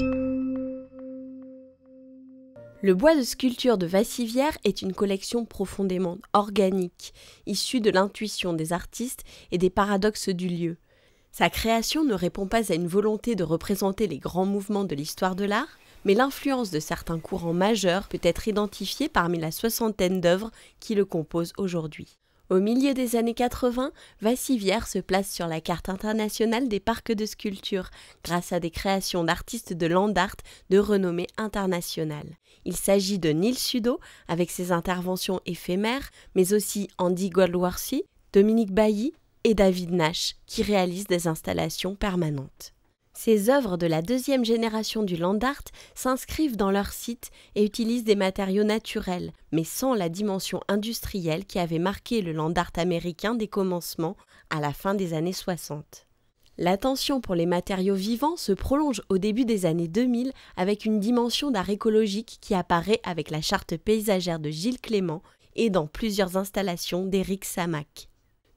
Le bois de sculpture de Vassivière est une collection profondément organique, issue de l'intuition des artistes et des paradoxes du lieu. Sa création ne répond pas à une volonté de représenter les grands mouvements de l'histoire de l'art, mais l'influence de certains courants majeurs peut être identifiée parmi la soixantaine d'œuvres qui le composent aujourd'hui. Au milieu des années 80, Vassivière se place sur la carte internationale des parcs de sculpture grâce à des créations d'artistes de land art de renommée internationale. Il s'agit de Neil Sudo avec ses interventions éphémères, mais aussi Andy Goldworthy, Dominique Bailly et David Nash qui réalisent des installations permanentes. Ces œuvres de la deuxième génération du land art s'inscrivent dans leur site et utilisent des matériaux naturels, mais sans la dimension industrielle qui avait marqué le land art américain des commencements à la fin des années 60. L'attention pour les matériaux vivants se prolonge au début des années 2000 avec une dimension d'art écologique qui apparaît avec la charte paysagère de Gilles Clément et dans plusieurs installations d'Éric Samac.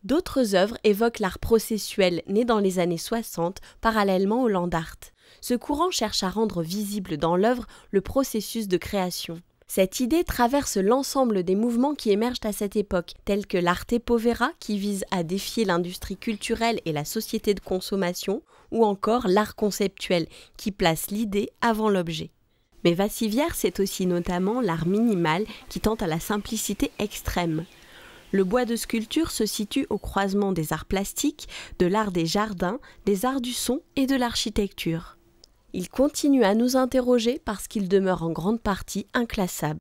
D'autres œuvres évoquent l'art processuel né dans les années 60 parallèlement au land art. Ce courant cherche à rendre visible dans l'œuvre le processus de création. Cette idée traverse l'ensemble des mouvements qui émergent à cette époque, tels que l'art povera qui vise à défier l'industrie culturelle et la société de consommation, ou encore l'art conceptuel qui place l'idée avant l'objet. Mais Vassivière, c'est aussi notamment l'art minimal qui tend à la simplicité extrême. Le bois de sculpture se situe au croisement des arts plastiques, de l'art des jardins, des arts du son et de l'architecture. Il continue à nous interroger parce qu'il demeure en grande partie inclassable.